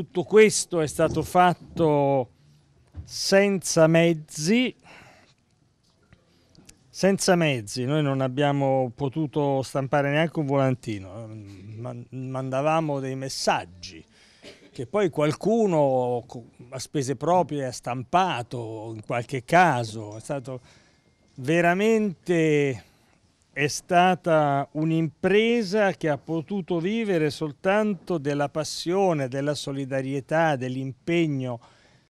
tutto questo è stato fatto senza mezzi, senza mezzi, noi non abbiamo potuto stampare neanche un volantino, mm, mandavamo dei messaggi che poi qualcuno a spese proprie ha stampato in qualche caso, è stato veramente è stata un'impresa che ha potuto vivere soltanto della passione, della solidarietà, dell'impegno